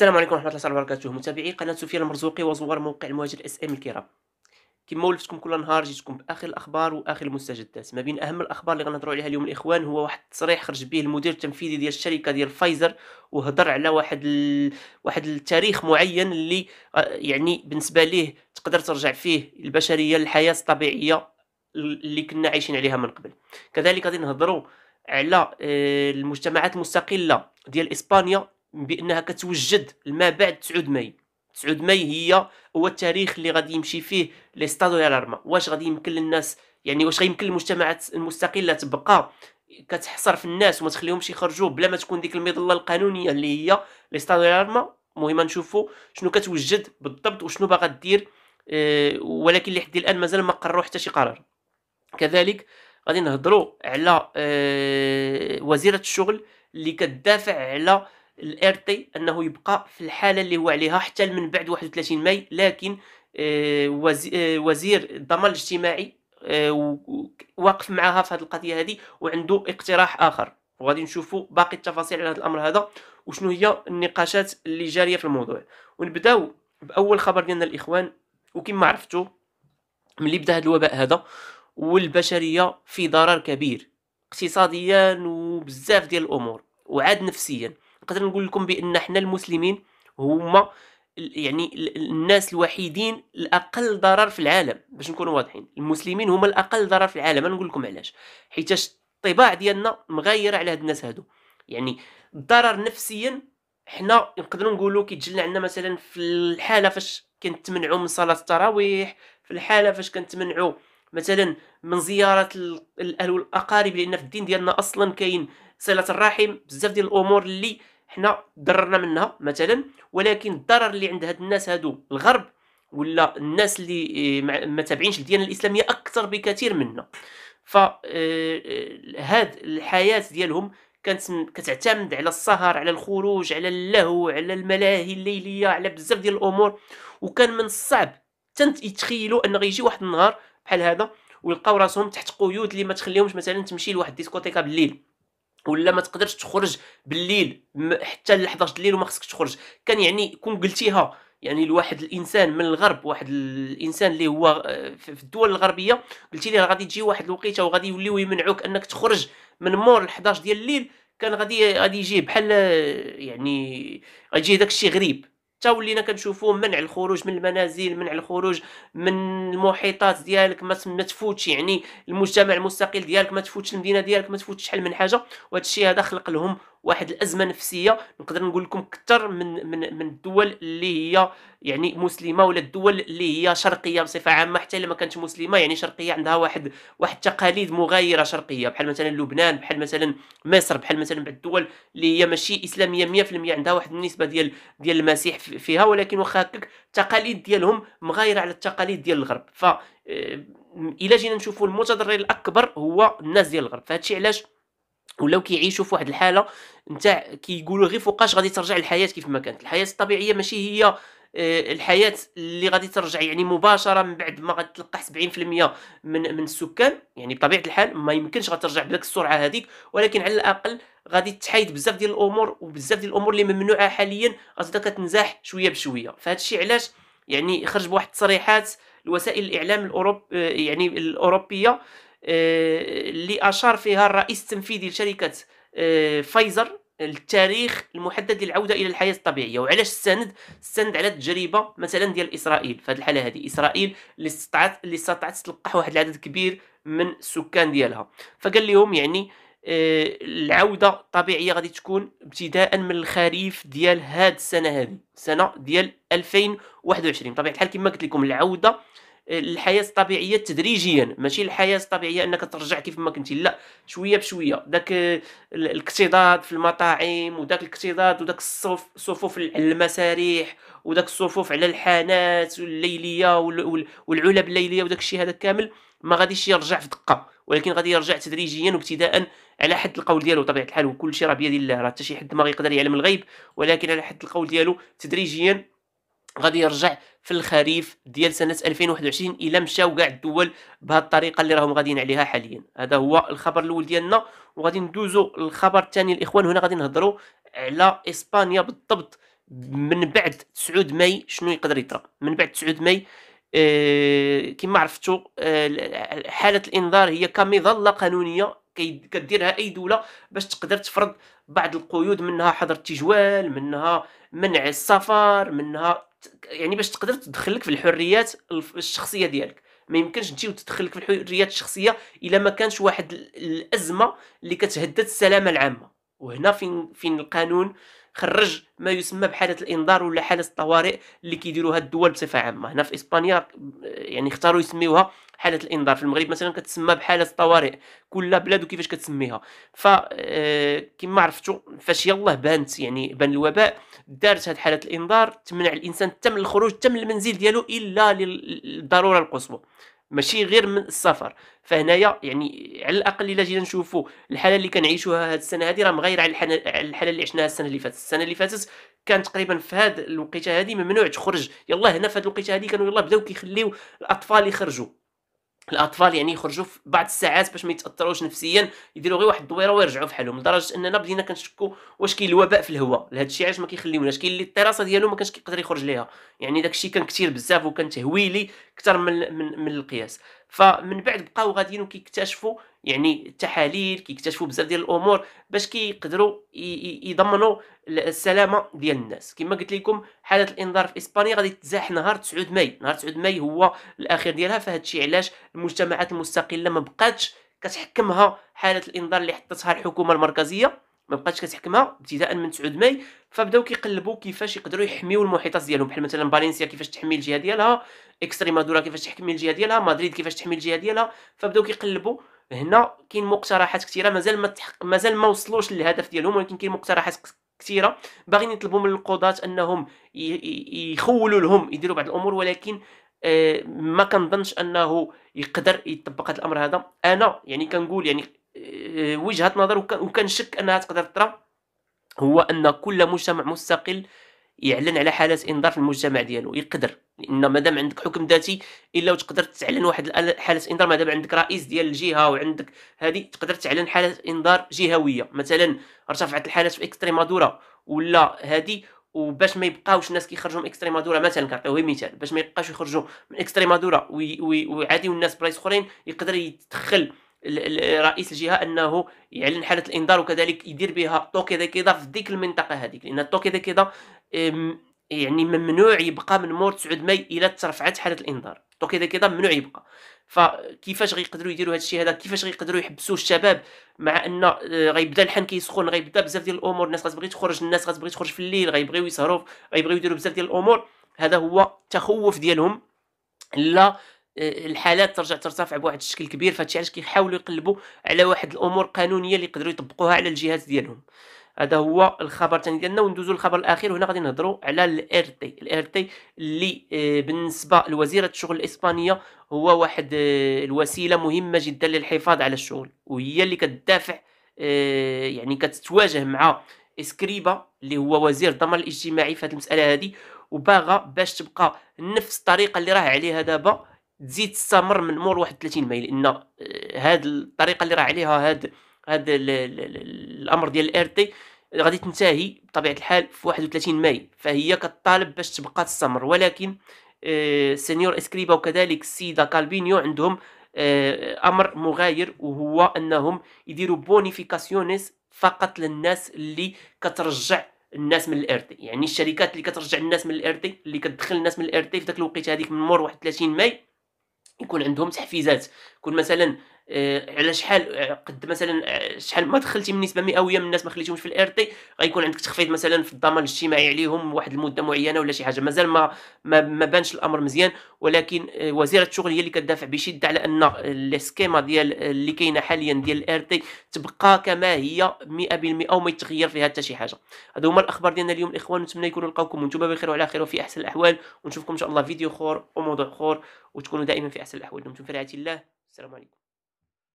السلام عليكم ورحمه الله وبركاته متابعي قناه سفيان المرزوقي وزوار موقع المهاجر اس ام الكرام كما ولفتكم كل نهار جيتكم باخر الاخبار واخر المستجدات ما بين اهم الاخبار اللي غنهضروا عليها اليوم الاخوان هو واحد التصريح خرج به المدير التنفيذي ديال الشركه ديال فايزر وهضر على واحد ال... واحد التاريخ معين اللي آه، يعني بالنسبه ليه تقدر ترجع فيه البشريه للحياه الطبيعيه اللي كنا عايشين عليها من قبل كذلك غادي نهضروا على آه، المجتمعات المستقله ديال اسبانيا بانها كتوجد ما بعد 9 ماي 9 ماي هي هو التاريخ اللي غادي يمشي فيه لي ستادو الارما واش غادي يمكن للناس يعني واش غيمكن للمجتمعات المستقله تبقى كتحصر في الناس وما تخليهمش يخرجوا بلا ما تكون ديك المظله القانونيه اللي هي لي ستادو الارما مهمه نشوفوا شنو كتوجد بالضبط وشنو باغا دير آه، ولكن لحد الان مازال ما قرروا حتى شي قرار كذلك غادي نهضروا على آه، وزيره الشغل اللي كتدافع على الارتي انه يبقى في الحاله اللي هو عليها حتى من بعد 31 ماي لكن آه، آه، وزير الضمان الاجتماعي آه، واقف معها في هذه القضيه هذه وعنده اقتراح اخر وغادي نشوفوا باقي التفاصيل على هذا الامر هذا وشنو هي النقاشات اللي جاريه في الموضوع ونبداو باول خبر ديالنا الاخوان وكما عرفتوا ملي بدا هذا الوباء هذا والبشريه في ضرر كبير اقتصاديا وبزاف ديال الامور وعاد نفسيا نقدر نقول لكم بان حنا المسلمين هما يعني الناس الوحيدين الاقل ضرر في العالم باش نكونوا واضحين المسلمين هما الاقل ضرر في العالم نقول لكم علاش حيتاش الطباع ديالنا مغايره على هاد الناس هادو يعني الضرر نفسيا حنا نقدروا نقولوا كيتجلى عندنا مثلا في الحاله فاش كنتمنعوا من صلاه التراويح في الحاله فاش كنتمنعوا مثلا من زياره الاهل والاقارب لان في الدين ديالنا اصلا كاين صله الرحم بزاف ديال الامور اللي حنا ضررنا منها مثلا ولكن الضرر اللي عند هاد الناس هادو الغرب ولا الناس اللي إيه، ما تابعينش الديانه الاسلاميه اكثر بكثير منا فهاد إيه، إيه، الحياه ديالهم كانت كتعتمد على السهر على الخروج على اللهو على الملاهي الليليه على بزاف ديال الامور وكان من الصعب تنت يتخيلوا ان غيجي واحد النهار بحال هذا ويلقاو راسهم تحت قيود اللي ما تخليهمش مثلا تمشي لواحد الديسكوتيكا بالليل ولا ما تقدرش تخرج بالليل حتى ل 11 الليل وما خصك تخرج كان يعني كون قلتيها يعني لواحد الانسان من الغرب واحد الانسان اللي هو آه، في الدول الغربيه قلتي ليه غادي تجي واحد الوقيته وغادي يوليو يمنعوك انك تخرج من مور 11 ديال الليل كان غادي غادي يجي بحال آه، يعني غادي يجي داك الشيء غريب حتى ولينا كنشوفو منع الخروج من المنازل منع الخروج من المحيطات ديالك ما تفوتش يعني المجتمع المستقل ديالك ما تفوتش المدينه ديالك ما تفوتش شحال من حاجه وهذا الشيء هذا خلق لهم واحد الازمه نفسيه نقدر نقول لكم اكثر من من من الدول اللي هي يعني مسلمه ولا الدول اللي هي شرقيه بصفه عامه حتى الا ما كانتش مسلمه يعني شرقيه عندها واحد واحد التقاليد مغايره شرقيه بحال مثلا لبنان بحال مثلا مصر بحال مثلا بعض الدول اللي هي ماشي اسلاميه 100% عندها واحد النسبه ديال ديال المسيح فيها ولكن واخا هكاك التقاليد ديالهم مغايره على التقاليد ديال الغرب ف إيه، الا جينا نشوفوا المتضرر الاكبر هو الناس ديال الغرب فهادشي علاش ولاو كيعيشوا في واحد الحاله نتاع كيقولوا غير فوقاش غادي ترجع الحياه كيف ما كانت الحياه الطبيعيه ماشي هي آه، الحياه اللي غادي ترجع يعني مباشره من بعد ما غتلقى 70% من من السكان يعني بطبيعه الحال ما يمكنش غترجع بداك السرعه هذيك ولكن على الاقل غادي تحايد بزاف ديال الامور وبزاف ديال الامور اللي ممنوعه حاليا غتبدا كتنزاح شويه بشويه فهذا الشيء علاش يعني خرج بواحد التصريحات الوسائل الاعلام الاوروب آه، يعني الاوروبيه آه، اللي اشار فيها الرئيس التنفيذي لشركه آه، فايزر التاريخ المحدد للعوده الى الحياه الطبيعيه وعلاش السند السند على التجربه مثلا ديال اسرائيل في هذه الحاله هذه اسرائيل اللي استطاعت اللي استطاعت تلقح واحد العدد كبير من السكان ديالها فقال لهم يعني آه، العوده الطبيعيه غادي تكون ابتداء من الخريف ديال هاد السنه هذه سنه ديال 2021 طبيعه الحال كما قلت لكم العوده الحياه الطبيعيه تدريجيا ماشي الحياه الطبيعيه انك ترجع كيف ما كنتي لا شويه بشويه داك الاكتضاد في المطاعم وداك الاكتضاد وداك الصفوف على المساريح وداك الصفوف على الحانات الليليه والعلب الليليه وداك الشيء هذا كامل ما غاديش يرجع في دقه ولكن غادي يرجع تدريجيا وابتداء على حد القول ديالو طبيعه الحال وكل شيء راه بيد الله راه حتى شي حد ما يقدر يعلم الغيب ولكن على حد القول ديالو تدريجيا غادي يرجع في الخريف ديال سنه 2021 الا مشاو كاع الدول بهذه الطريقه اللي راهم غاديين عليها حاليا هذا هو الخبر الاول ديالنا وغادي ندوزو للخبر الثاني الاخوان هنا غادي نهضروا على اسبانيا بالضبط من بعد 9 ماي شنو يقدر يطرا من بعد 9 ماي آه كما عرفتوا آه، حاله الانذار هي كمظله قانونيه كديرها اي دوله باش تقدر تفرض بعض القيود منها حظر التجوال منها منع السفر منها يعني باش تقدر تدخلك في الحريات الشخصيه ديالك ما يمكنش تجي وتدخلك في الحريات الشخصيه الا ما كانش واحد الازمه اللي كتهدد السلامه العامه وهنا فين فين القانون خرج ما يسمى بحاله الانذار ولا حاله الطوارئ اللي كيديروها الدول بصفه عامه هنا في اسبانيا يعني اختاروا يسميوها حاله الانذار في المغرب مثلا كتسمى بحاله الطوارئ كل بلاد وكيفاش كتسميها ف آه، كما عرفتوا فاش يلاه بانت يعني بان الوباء دارت هاد حاله الانذار تمنع الانسان تم الخروج تم المنزل ديالو الا للضروره القصوى ماشي غير من السفر فهنايا يعني على الاقل الا جينا نشوفوا الحاله اللي كنعيشوها هاد السنه هذه راه مغايره على الحاله اللي عشناها السنه اللي فاتت السنه اللي فاتت كان تقريبا في هاد الوقيته هذه ممنوع تخرج يلا هنا في هاد الوقيته هذه كانوا يلا بداو كيخليو الاطفال يخرجوا الاطفال يعني يخرجوا بعض الساعات باش ما يتاثروش نفسيا يديروا غير واحد الدويره ويرجعوا فحالهم لدرجه اننا بدينا كنشكو واش كاين الوباء في الهواء لهذا الشيء علاش ما كيخليوناش كاين اللي الطراسه ديالو ما كانش كيقدر يخرج ليها يعني داك الشيء كان كثير بزاف وكان تهويلي اكثر من من, من القياس فمن بعد بقاو غاديين وكيكتشفوا يعني التحاليل كيكتشفوا بزاف ديال الامور باش كيقدروا يضمنوا السلامه ديال الناس كما قلت لكم حاله الانذار في اسبانيا غادي تزاح نهار 9 ماي نهار 9 ماي هو الاخير ديالها فهاد الشيء علاش المجتمعات المستقله ما بقاتش كتحكمها حاله الانذار اللي حطتها الحكومه المركزيه ما بقاتش كتحكمها ابتداء من 9 ماي فبداو كيقلبوا كيفاش يقدروا يحميوا المحيطات ديالهم بحال مثلا فالنسيا كيفاش تحمي الجهه ديالها اكستريمادورا كيفاش تحمي الجهه ديالها مدريد كيفاش تحمي الجهه ديالها فبداو كيقلبوا هنا كاين مقترحات كثيره مازال ما تحق مازال ما وصلوش للهدف ديالهم ولكن كاين مقترحات كثيره باغيين يطلبوا من القضاة انهم يخولوا لهم يديروا بعض الامور ولكن آه، ما كنظنش انه يقدر يطبق هذا الامر هذا انا يعني كنقول يعني آه، وجهه نظر وكنشك انها تقدر ترى هو ان كل مجتمع مستقل يعلن على حالات انذار في المجتمع ديالو يقدر لان مادام عندك حكم ذاتي الا وتقدر تعلن واحد حاله انذار مادام عندك رئيس ديال الجهه وعندك هذه تقدر تعلن حاله انذار جهويه مثلا ارتفعت الحالات في اكستريمادورا ولا هذه وباش ما يبقاوش الناس كيخرجوا من اكستريمادورا مثلا كنعطيو مثال باش ما يبقاوش يخرجوا من اكستريمادورا ويعاديو الناس بلايص اخرين يقدر يتدخل رئيس الجهه انه يعلن حاله الانذار وكذلك يدير بها الطوكي كذا في ديك المنطقه هذيك لان الطوكي كذا يعني ممنوع يبقى من مور 9 ماي الى ترفعت حاله الانذار دونك اذا كذا ممنوع يبقى فكيفاش غيقدروا يديروا هذا الشيء هذا كيفاش غيقدروا يحبسوا الشباب مع ان آه، غيبدا الحن كيسخن غيبدا بزاف ديال الامور الناس غتبغي تخرج الناس غتبغي تخرج في الليل غيبغيو يسهروا غيبغيو يديروا بزاف ديال الامور هذا هو تخوف ديالهم لا آه، الحالات ترجع ترتفع بواحد الشكل كبير فهادشي علاش كيحاولوا يقلبوا على واحد الامور قانونيه اللي يقدروا يطبقوها على الجهات ديالهم هذا هو الخبر الثاني ديالنا وندوزو للخبر الاخير وهنا غادي نهضرو على الار تي الار تي اللي آه، بالنسبه لوزيره الشغل الاسبانيه هو واحد آه، الوسيله مهمه جدا للحفاظ على الشغل وهي اللي كتدافع آه، يعني كتتواجه مع اسكريبا اللي هو وزير الضمان الاجتماعي في هذه المساله هذه وباغا باش تبقى نفس الطريقه اللي راه عليها دابا تزيد تستمر من مور 31 ماي لان هاد الطريقه اللي راه عليها هاد هذا الامر ديال الارتي غادي تنتهي بطبيعه الحال في 31 ماي فهي كطالب باش تبقى تستمر ولكن آه، سينيور اسكريبا وكذلك السيده كالبينيو عندهم آه، امر مغاير وهو انهم يديروا بونيفيكاسيونيس فقط للناس اللي كترجع الناس من الارتي يعني الشركات اللي كترجع الناس من الارتي اللي كتدخل الناس من الارتي في ذاك الوقيته هذيك من مور 31 ماي يكون عندهم تحفيزات يكون مثلا آه، على شحال آه، قد مثلا آه، شحال ما دخلتي من نسبه مئويه من الناس ما خليتيهمش في الار تي غيكون عندك تخفيض مثلا في الضمان الاجتماعي عليهم واحد المده معينه ولا شي حاجه مازال ما ما, ما بانش الامر مزيان ولكن وزيره الشغل هي اللي كتدافع بشده على ان السكيما ديال اللي كاينه حاليا ديال الار تي تبقى كما هي 100% وما يتغير فيها حتى شي حاجه هادو هما الاخبار ديالنا اليوم الاخوان نتمنى يكونوا لقاوكم وانتم بخير وعلى خير وفي احسن الاحوال ونشوفكم ان شاء الله فيديو خور وموضوع خور وتكونوا دائما في احسن الاحوال دمتم في رعايه الله السلام عليكم